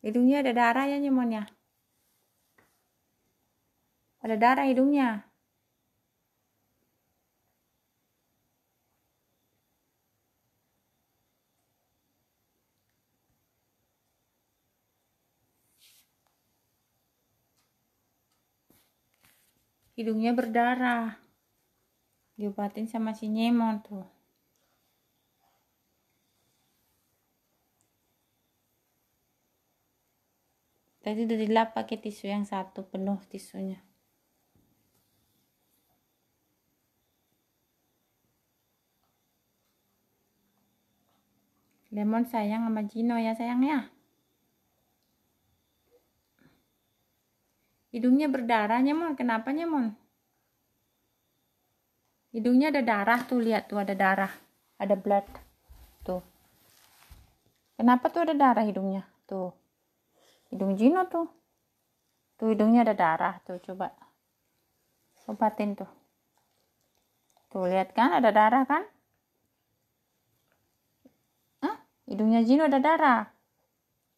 Hidungnya ada darah ya ya Ada darah hidungnya. Hidungnya berdarah. Diobatin sama si Nyemon tuh. tadi udah dilap pakai tisu yang satu penuh tisunya Lemon sayang sama Gino ya sayang ya hidungnya berdarahnya mon kenapanya mon hidungnya ada darah tuh lihat tuh ada darah ada blood tuh kenapa tuh ada darah hidungnya tuh hidung Jino tuh tuh hidungnya ada darah tuh coba obatin tuh tuh lihat kan ada darah kan Hah? hidungnya Jino ada darah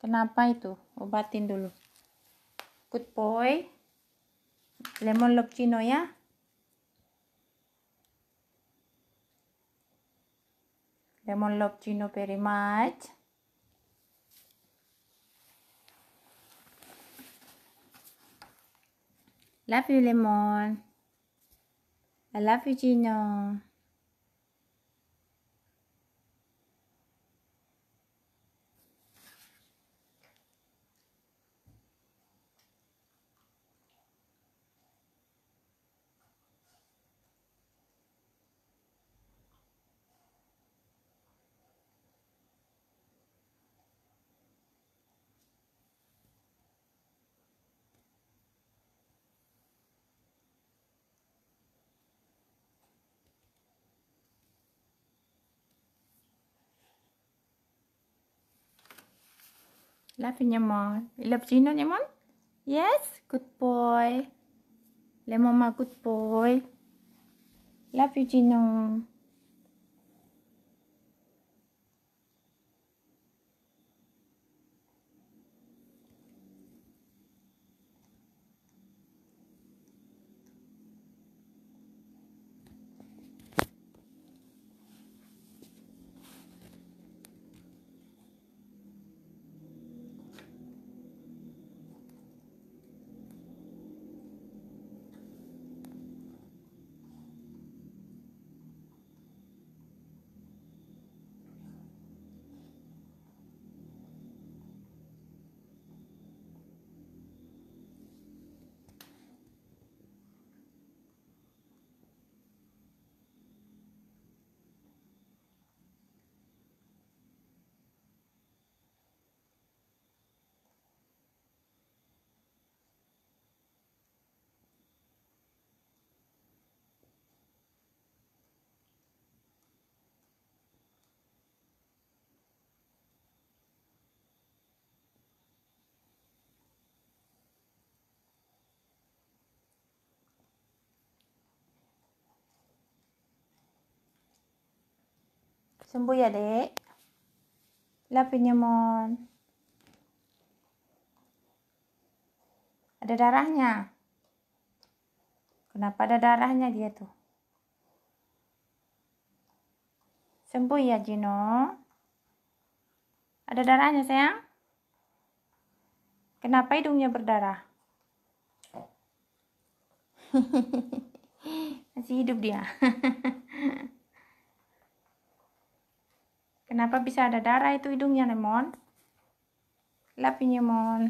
kenapa itu obatin dulu good boy lemon lop Jino ya lemon love jino very much Love you, Lemon. I love you, Gino. Laughing Love You love Gino mom? Yes, good boy. Le mama, good boy. Love you, Gino. Sembuh ya, Dek. Lapinya, Mon. Ada darahnya. Kenapa ada darahnya dia tuh? Sembuh ya, Jino. Ada darahnya, sayang? Kenapa hidungnya berdarah? Masih hidup dia. Kenapa bisa ada darah itu hidungnya lemon? Lapi lemon.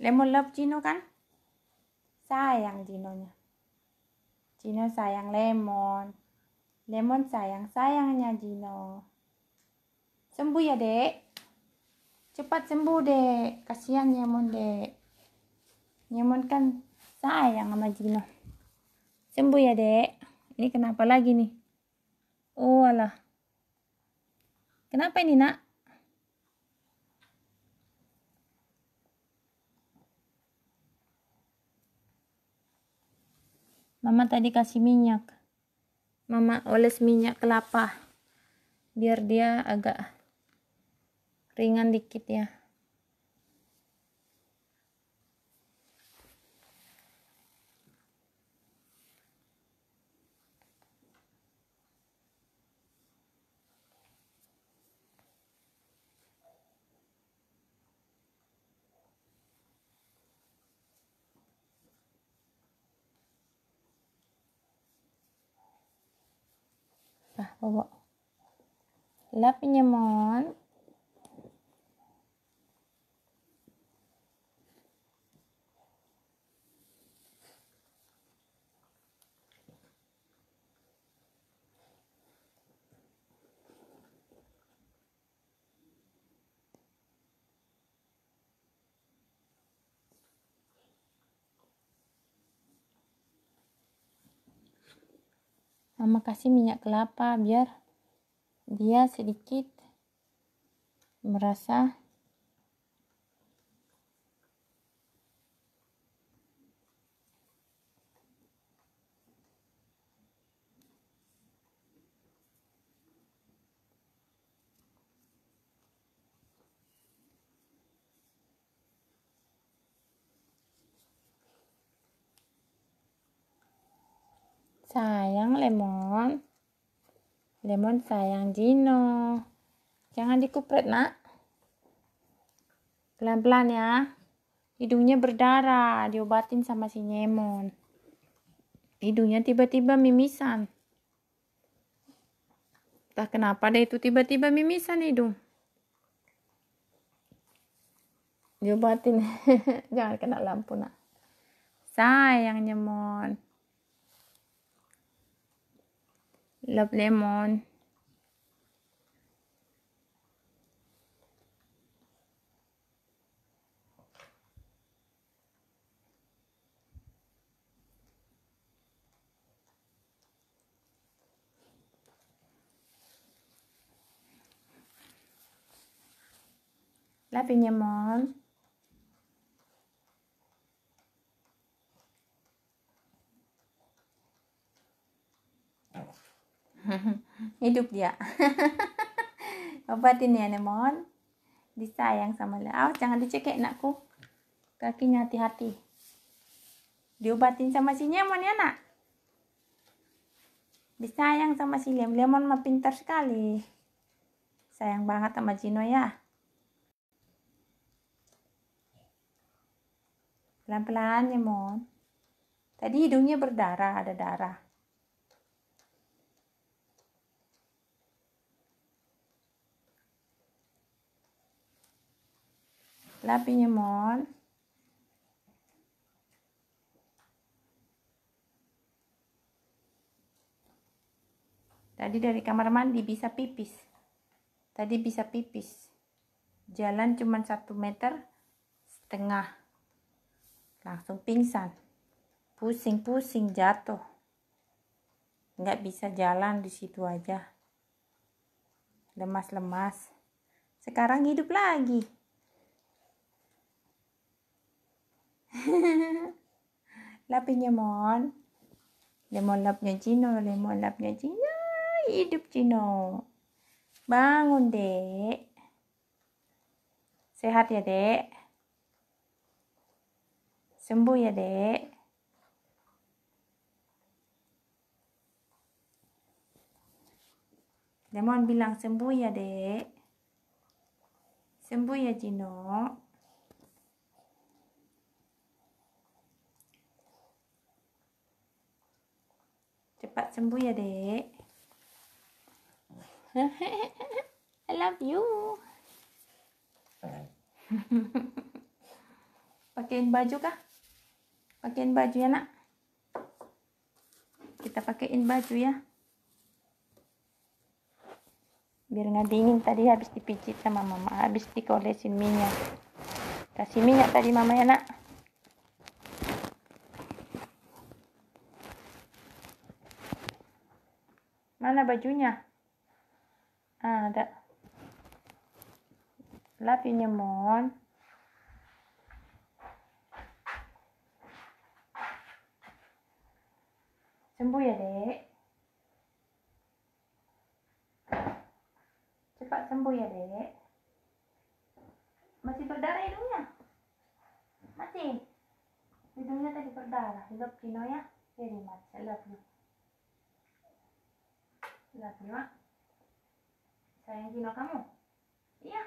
Lemon love jino kan? Sayang Gino-nya. jino sayang lemon. Lemon sayang sayangnya jino, Sembuh ya dek. Cepat sembuh dek. Kasihan lemon dek. nyemon kan sayang sama jino, Sembuh ya dek. Ini kenapa lagi nih? Oh alah. Kenapa ini, Nak? Mama tadi kasih minyak. Mama oles minyak kelapa biar dia agak ringan dikit ya. Opo. Lapin niya mon. mama kasih minyak kelapa biar dia sedikit merasa Sayang Lemon. Lemon sayang Dino. Jangan dikupret nak. Pelan-pelan ya. Hidungnya berdarah. Diobatin sama si nyemon, Hidungnya tiba-tiba mimisan. Entah kenapa deh itu tiba-tiba mimisan hidung. Diobatin. Jangan kena lampu nak. Sayang nyemon. lọc lemon lá lemon hidup dia obatin ya Nemon disayang sama dia oh, jangan dicekek nakku kakinya hati-hati diobatin sama si Nemon ya nak disayang sama si Lemon Lemon mah pintar sekali sayang banget sama jino ya pelan-pelan nemon tadi hidungnya berdarah ada darah mon. Tadi dari kamar mandi bisa pipis. Tadi bisa pipis. Jalan cuma satu meter setengah. Langsung pingsan. Pusing-pusing jatuh. Nggak bisa jalan di situ aja. Lemas-lemas. Sekarang hidup lagi. lapinya Mon. Lemon lapnya cino Lemon lapnya cino hidup cino Bangun, dek. Sehat ya, dek. Sembuh ya, dek. Lemon bilang sembuh ya, dek. Sembuh ya, cino cepat sembuh ya dek I love you pakaiin baju kah pakaiin baju ya nak kita pakaiin baju ya biar nggak dingin tadi habis dipijit sama mama habis dikolesin minyak kasih minyak tadi mama ya nak Mana bajunya? Ah, ada. Lapinya, Mon. Sembuh ya, Dek. Cepat sembuh ya, Dek. Masih berdarah hidungnya? Masih. Hidungnya tadi berdarah. Hidup Cino ya. Jadi, Mas. I Gak terima Sayang Gino kamu? Iya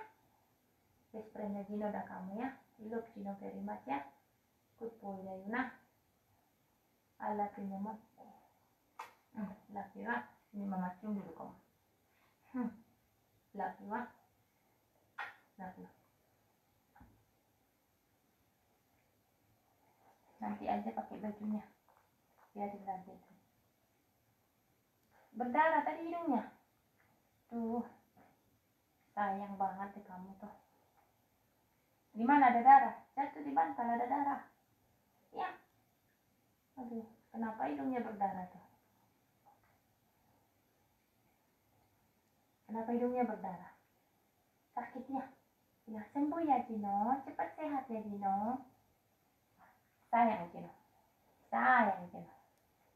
Best friendnya Gino dah kamu ya I love Gino very much ya Good boy ya Yuna I love you mama hmm, Love you ah Ini mama cium dulu kamu hmm. Love you ah Love you Nanti aja pakai bajunya Biar dilanjut berdarah tadi hidungnya tuh sayang banget deh kamu tuh di mana ada darah jatuh di bantal ada darah ya aduh kenapa hidungnya berdarah tuh kenapa hidungnya berdarah sakit ya ya sembuh ya dino cepat sehat ya dino sayang dino sayang dino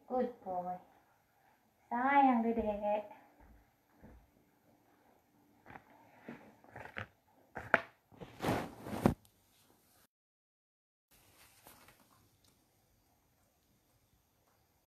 good boy sangat yang gede